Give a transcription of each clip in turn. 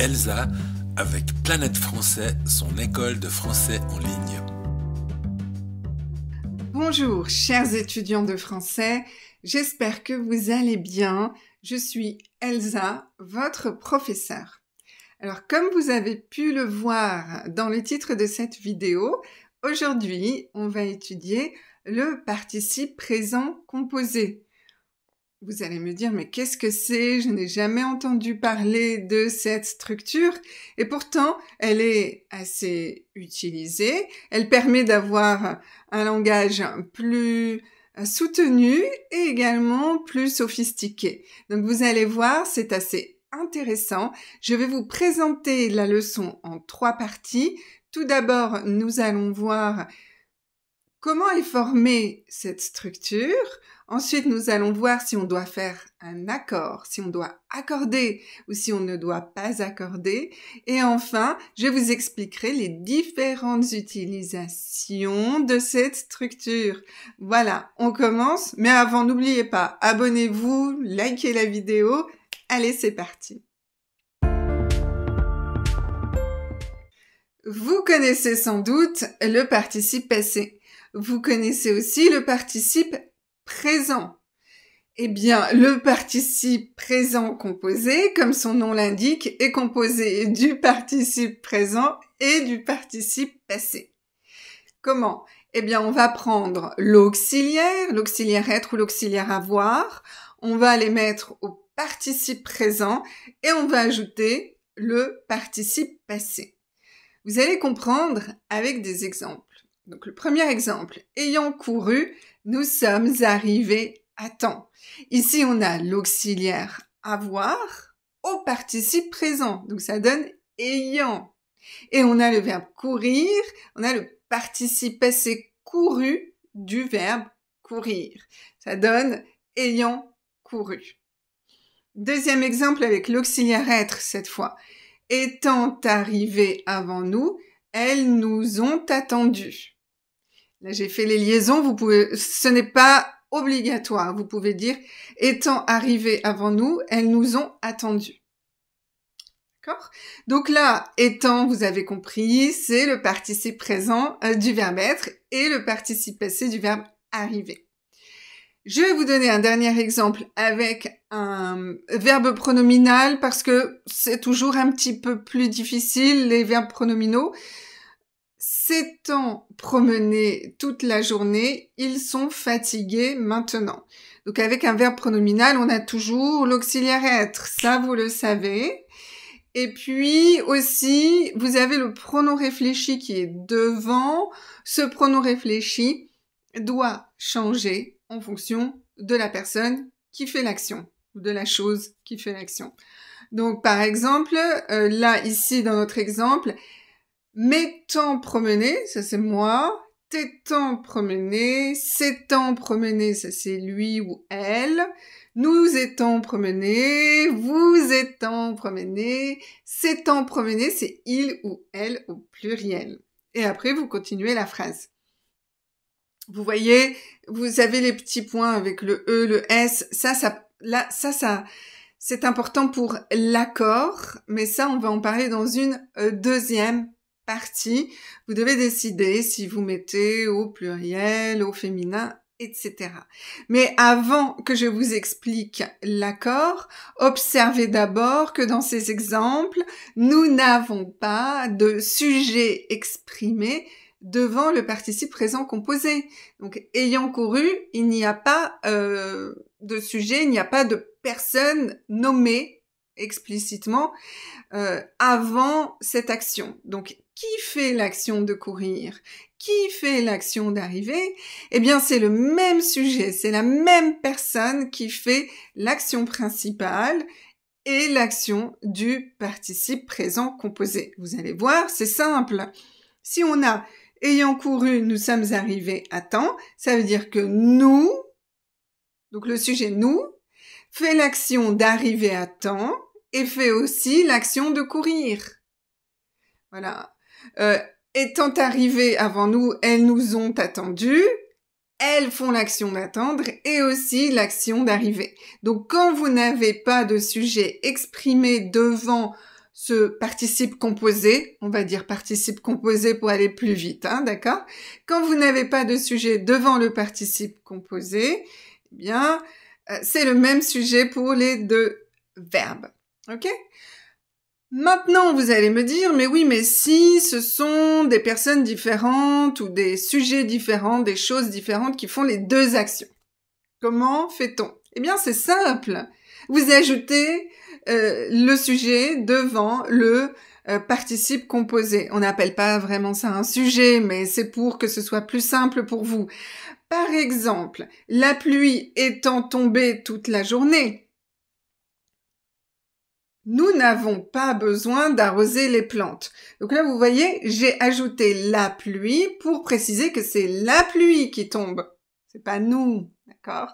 Elsa avec Planète Français, son école de français en ligne. Bonjour chers étudiants de français, j'espère que vous allez bien. Je suis Elsa, votre professeur. Alors comme vous avez pu le voir dans le titre de cette vidéo, aujourd'hui on va étudier le participe présent composé. Vous allez me dire, mais qu'est-ce que c'est Je n'ai jamais entendu parler de cette structure. Et pourtant, elle est assez utilisée. Elle permet d'avoir un langage plus soutenu et également plus sophistiqué. Donc vous allez voir, c'est assez intéressant. Je vais vous présenter la leçon en trois parties. Tout d'abord, nous allons voir comment est formée cette structure. Ensuite, nous allons voir si on doit faire un accord, si on doit accorder ou si on ne doit pas accorder. Et enfin, je vous expliquerai les différentes utilisations de cette structure. Voilà, on commence. Mais avant, n'oubliez pas, abonnez-vous, likez la vidéo. Allez, c'est parti. Vous connaissez sans doute le participe passé. Vous connaissez aussi le participe présent. Eh bien, le participe présent composé, comme son nom l'indique, est composé du participe présent et du participe passé. Comment Eh bien, on va prendre l'auxiliaire, l'auxiliaire être ou l'auxiliaire avoir, on va les mettre au participe présent et on va ajouter le participe passé. Vous allez comprendre avec des exemples. Donc le premier exemple, ayant couru, nous sommes arrivés à temps. Ici, on a l'auxiliaire avoir au participe présent. Donc, ça donne ayant. Et on a le verbe courir, on a le participe passé couru du verbe courir. Ça donne ayant couru. Deuxième exemple avec l'auxiliaire être cette fois. Étant arrivés avant nous, elles nous ont attendus. Là, j'ai fait les liaisons. Vous pouvez, ce n'est pas obligatoire. Vous pouvez dire, étant arrivées avant nous, elles nous ont attendues. D'accord? Donc là, étant, vous avez compris, c'est le participe présent euh, du verbe être et le participe passé du verbe arriver. Je vais vous donner un dernier exemple avec un verbe pronominal parce que c'est toujours un petit peu plus difficile les verbes pronominaux s'étant promenés toute la journée, ils sont fatigués maintenant. Donc avec un verbe pronominal, on a toujours l'auxiliaire être, ça vous le savez. Et puis aussi, vous avez le pronom réfléchi qui est devant. Ce pronom réfléchi doit changer en fonction de la personne qui fait l'action ou de la chose qui fait l'action. Donc par exemple, euh, là ici dans notre exemple, m'étant promené, ça c'est moi, t'étant promené, s'étant promené, ça c'est lui ou elle, nous étant promenés, vous étant promené, s'étant promené, c'est il ou elle au pluriel. Et après, vous continuez la phrase. Vous voyez, vous avez les petits points avec le E, le S, ça, ça, là, ça, ça, c'est important pour l'accord, mais ça, on va en parler dans une euh, deuxième partie, vous devez décider si vous mettez au pluriel, au féminin, etc. Mais avant que je vous explique l'accord, observez d'abord que dans ces exemples, nous n'avons pas de sujet exprimé devant le participe présent composé. Donc, ayant couru, il n'y a pas euh, de sujet, il n'y a pas de personne nommée explicitement euh, avant cette action. Donc, qui fait l'action de courir Qui fait l'action d'arriver Eh bien, c'est le même sujet, c'est la même personne qui fait l'action principale et l'action du participe présent composé. Vous allez voir, c'est simple. Si on a ayant couru, nous sommes arrivés à temps, ça veut dire que nous, donc le sujet nous, fait l'action d'arriver à temps et fait aussi l'action de courir. Voilà, euh, étant arrivées avant nous, elles nous ont attendues, elles font l'action d'attendre et aussi l'action d'arriver. Donc quand vous n'avez pas de sujet exprimé devant ce participe composé, on va dire participe composé pour aller plus vite, hein, d'accord Quand vous n'avez pas de sujet devant le participe composé, eh bien, euh, c'est le même sujet pour les deux verbes, ok Maintenant, vous allez me dire, mais oui, mais si ce sont des personnes différentes ou des sujets différents, des choses différentes qui font les deux actions, comment fait-on Eh bien, c'est simple. Vous ajoutez euh, le sujet devant le euh, participe composé. On n'appelle pas vraiment ça un sujet, mais c'est pour que ce soit plus simple pour vous. Par exemple, la pluie étant tombée toute la journée, nous n'avons pas besoin d'arroser les plantes. Donc là, vous voyez, j'ai ajouté la pluie pour préciser que c'est la pluie qui tombe. C'est pas nous, d'accord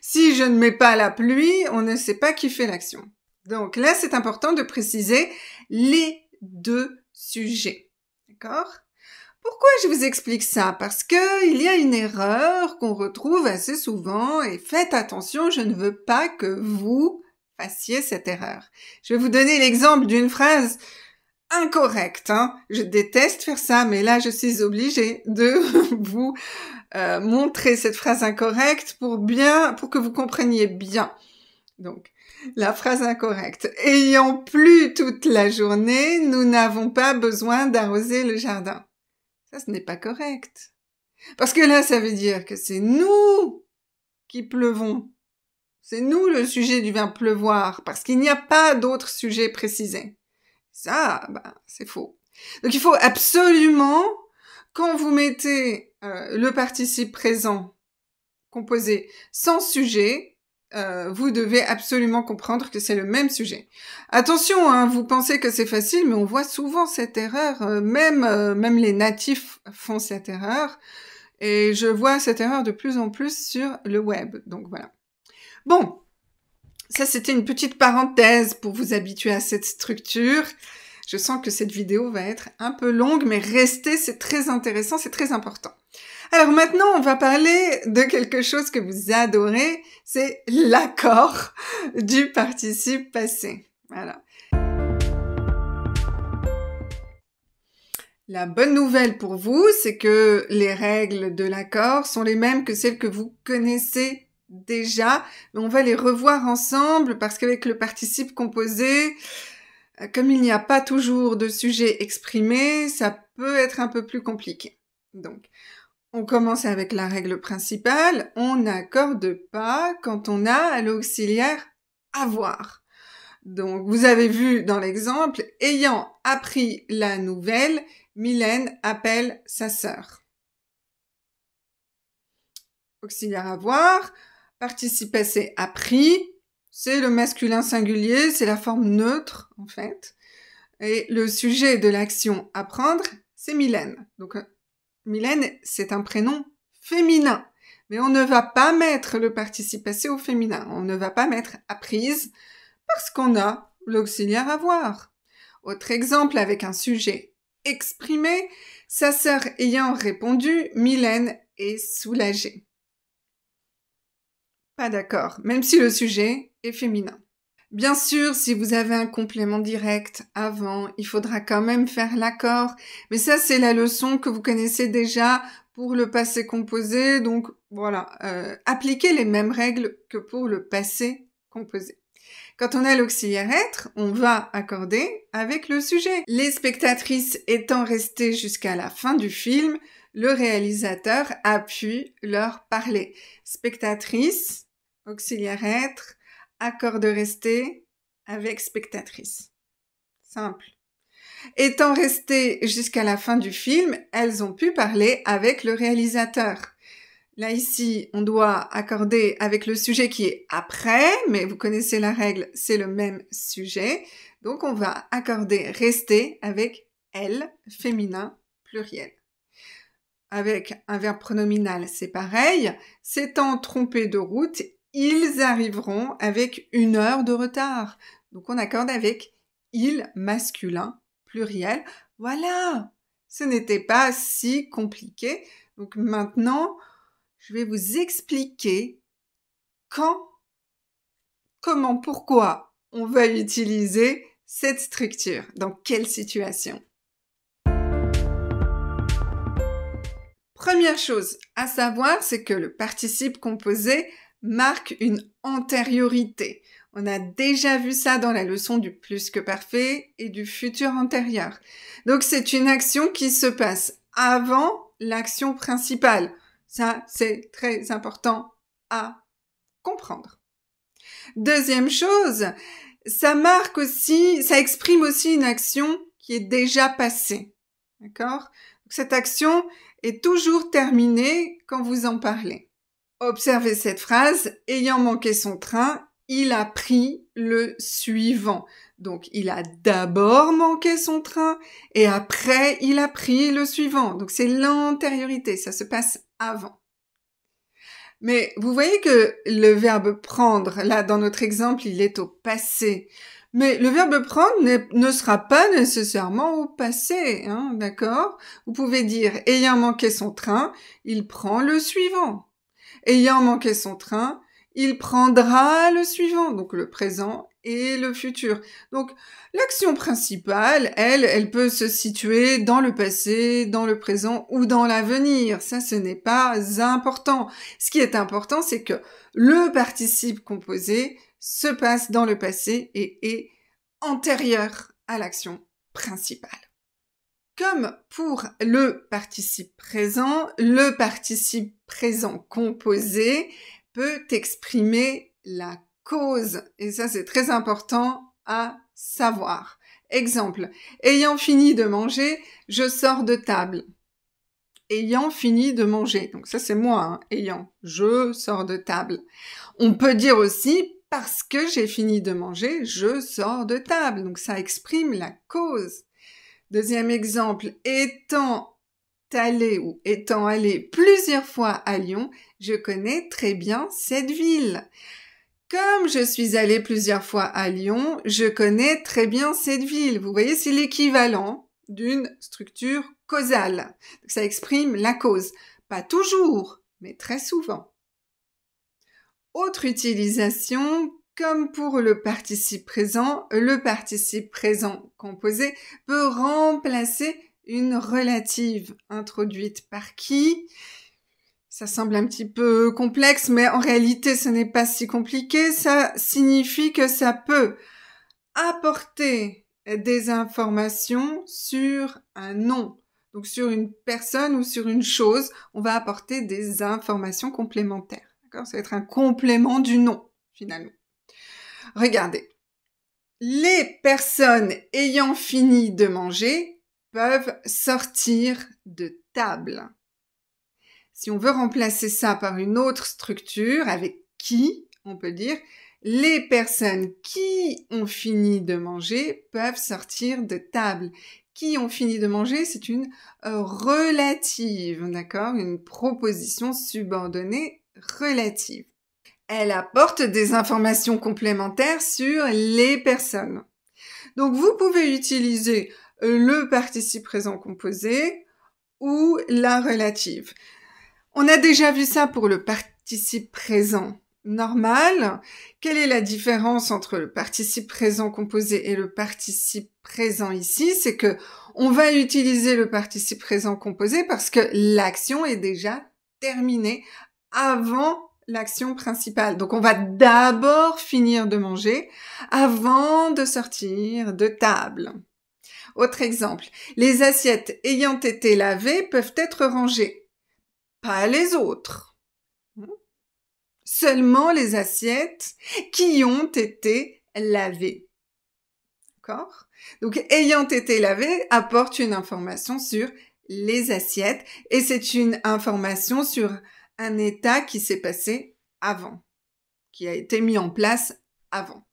Si je ne mets pas la pluie, on ne sait pas qui fait l'action. Donc là, c'est important de préciser les deux sujets, d'accord pourquoi je vous explique ça Parce que il y a une erreur qu'on retrouve assez souvent et faites attention, je ne veux pas que vous fassiez cette erreur. Je vais vous donner l'exemple d'une phrase incorrecte. Hein. Je déteste faire ça, mais là, je suis obligée de vous euh, montrer cette phrase incorrecte pour bien, pour que vous compreniez bien. Donc, la phrase incorrecte. Ayant plu toute la journée, nous n'avons pas besoin d'arroser le jardin. Ça, ce n'est pas correct. Parce que là, ça veut dire que c'est nous qui pleuvons c'est nous le sujet du verbe pleuvoir, parce qu'il n'y a pas d'autre sujet précisé. Ça, bah, c'est faux. Donc il faut absolument, quand vous mettez euh, le participe présent composé sans sujet, euh, vous devez absolument comprendre que c'est le même sujet. Attention, hein, vous pensez que c'est facile, mais on voit souvent cette erreur. Euh, même, même les natifs font cette erreur. Et je vois cette erreur de plus en plus sur le web. Donc voilà. Bon, ça c'était une petite parenthèse pour vous habituer à cette structure. Je sens que cette vidéo va être un peu longue, mais restez, c'est très intéressant, c'est très important. Alors maintenant, on va parler de quelque chose que vous adorez, c'est l'accord du participe passé. Voilà. La bonne nouvelle pour vous, c'est que les règles de l'accord sont les mêmes que celles que vous connaissez déjà, on va les revoir ensemble parce qu'avec le participe composé, euh, comme il n'y a pas toujours de sujet exprimé, ça peut être un peu plus compliqué. Donc, on commence avec la règle principale, on n'accorde pas quand on a l'auxiliaire avoir. Donc, vous avez vu dans l'exemple, ayant appris la nouvelle, Mylène appelle sa sœur. Auxiliaire avoir, Participe appris, c'est le masculin singulier, c'est la forme neutre en fait. Et le sujet de l'action apprendre, c'est Mylène. Donc euh, Mylène, c'est un prénom féminin. Mais on ne va pas mettre le participe passé au féminin, on ne va pas mettre apprise parce qu'on a l'auxiliaire avoir. Autre exemple avec un sujet exprimé, sa sœur ayant répondu, Mylène est soulagée pas ah, d'accord, même si le sujet est féminin. Bien sûr, si vous avez un complément direct avant, il faudra quand même faire l'accord, mais ça c'est la leçon que vous connaissez déjà pour le passé composé, donc voilà, euh, appliquez les mêmes règles que pour le passé composé. Quand on a l'auxiliaire être, on va accorder avec le sujet. Les spectatrices étant restées jusqu'à la fin du film, le réalisateur a pu leur parler. Spectatrices, auxiliaire être, accord de rester avec spectatrice. Simple. Étant restées jusqu'à la fin du film, elles ont pu parler avec le réalisateur. Là ici, on doit accorder avec le sujet qui est après, mais vous connaissez la règle, c'est le même sujet. Donc on va accorder rester avec elle, féminin, pluriel. Avec un verbe pronominal, c'est pareil. S'étant trompé de route, ils arriveront avec une heure de retard. Donc on accorde avec il masculin pluriel. Voilà, ce n'était pas si compliqué. Donc maintenant, je vais vous expliquer quand, comment, pourquoi on va utiliser cette structure, dans quelle situation. Première chose à savoir, c'est que le participe composé marque une antériorité. On a déjà vu ça dans la leçon du plus que parfait et du futur antérieur. Donc c'est une action qui se passe avant l'action principale. Ça, c'est très important à comprendre. Deuxième chose, ça marque aussi, ça exprime aussi une action qui est déjà passée. D'accord Cette action est toujours terminée quand vous en parlez. Observez cette phrase, ayant manqué son train, il a pris le suivant. Donc il a d'abord manqué son train et après il a pris le suivant. Donc c'est l'antériorité, ça se passe avant. Mais vous voyez que le verbe prendre, là dans notre exemple, il est au passé. Mais le verbe prendre ne sera pas nécessairement au passé, hein, d'accord Vous pouvez dire ayant manqué son train, il prend le suivant. Ayant manqué son train, il prendra le suivant, donc le présent et le futur. Donc l'action principale, elle, elle peut se situer dans le passé, dans le présent ou dans l'avenir. Ça, ce n'est pas important. Ce qui est important, c'est que le participe composé se passe dans le passé et est antérieur à l'action principale. Comme pour le participe présent, le participe présent composé peut exprimer la cause. Et ça, c'est très important à savoir. Exemple, ayant fini de manger, je sors de table. Ayant fini de manger. Donc ça, c'est moi, hein, ayant. Je sors de table. On peut dire aussi parce que j'ai fini de manger, je sors de table. Donc ça exprime la cause. Deuxième exemple, étant allé ou étant allé plusieurs fois à Lyon, je connais très bien cette ville. Comme je suis allé plusieurs fois à Lyon, je connais très bien cette ville. Vous voyez, c'est l'équivalent d'une structure causale. Ça exprime la cause. Pas toujours, mais très souvent. Autre utilisation comme pour le participe présent, le participe présent composé peut remplacer une relative introduite par qui. Ça semble un petit peu complexe, mais en réalité ce n'est pas si compliqué. Ça signifie que ça peut apporter des informations sur un nom, donc sur une personne ou sur une chose. On va apporter des informations complémentaires. Ça va être un complément du nom finalement. Regardez. Les personnes ayant fini de manger peuvent sortir de table. Si on veut remplacer ça par une autre structure avec qui, on peut dire les personnes qui ont fini de manger peuvent sortir de table. Qui ont fini de manger, c'est une relative, d'accord Une proposition subordonnée relative elle apporte des informations complémentaires sur les personnes. Donc vous pouvez utiliser euh, le participe présent composé ou la relative. On a déjà vu ça pour le participe présent normal. Quelle est la différence entre le participe présent composé et le participe présent ici C'est que on va utiliser le participe présent composé parce que l'action est déjà terminée avant l'action principale. Donc on va d'abord finir de manger avant de sortir de table. Autre exemple, les assiettes ayant été lavées peuvent être rangées, pas les autres. Seulement les assiettes qui ont été lavées. D'accord Donc ayant été lavées apporte une information sur les assiettes et c'est une information sur un état qui s'est passé avant, qui a été mis en place avant.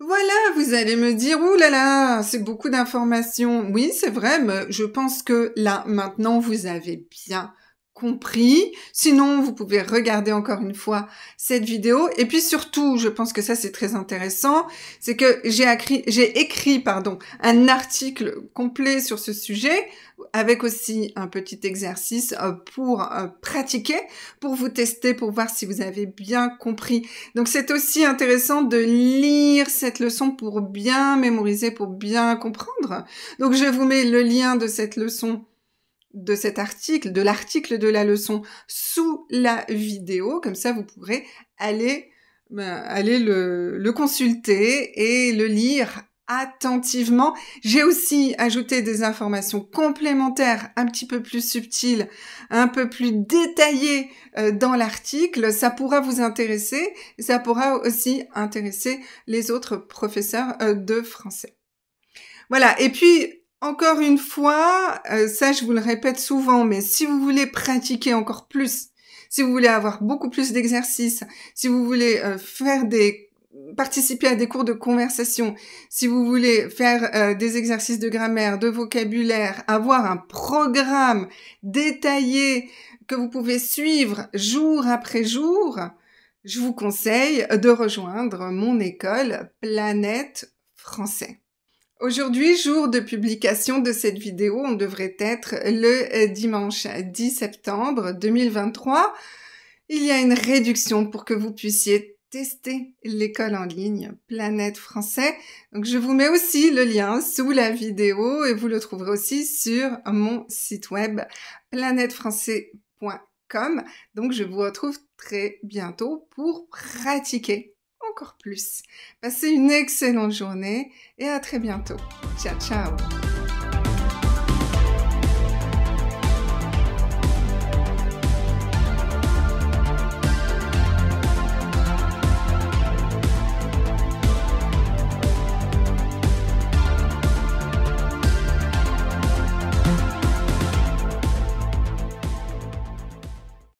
Voilà, vous allez me dire, oulala, là là, c'est beaucoup d'informations. Oui, c'est vrai, mais je pense que là, maintenant, vous avez bien compris. Sinon, vous pouvez regarder encore une fois cette vidéo. Et puis surtout, je pense que ça c'est très intéressant, c'est que j'ai écrit, j'ai écrit pardon, un article complet sur ce sujet avec aussi un petit exercice euh, pour euh, pratiquer, pour vous tester, pour voir si vous avez bien compris. Donc c'est aussi intéressant de lire cette leçon pour bien mémoriser, pour bien comprendre. Donc je vous mets le lien de cette leçon de cet article, de l'article de la leçon sous la vidéo, comme ça vous pourrez aller, ben, aller le, consulter et le lire attentivement. J'ai aussi ajouté des informations complémentaires un petit peu plus subtiles, un peu plus détaillées euh, dans l'article. Ça pourra vous intéresser, ça pourra aussi intéresser les autres professeurs euh, de français. Voilà, et puis encore une fois, euh, ça je vous le répète souvent, mais si vous voulez pratiquer encore plus, si vous voulez avoir beaucoup plus d'exercices, si vous voulez euh, faire des participer à des cours de conversation, si vous voulez faire euh, des exercices de grammaire, de vocabulaire, avoir un programme détaillé que vous pouvez suivre jour après jour, je vous conseille de rejoindre mon école Planète Français. Aujourd'hui, jour de publication de cette vidéo, on devrait être le euh, dimanche 10 septembre 2023. Il y a une réduction pour que vous puissiez tester l'école en ligne Planète Français. Donc je vous mets aussi le lien sous la vidéo et vous le trouverez aussi sur mon site web planètefrançais.com. Donc je vous retrouve très bientôt pour pratiquer plus. Passez une excellente journée et à très bientôt. Ciao, ciao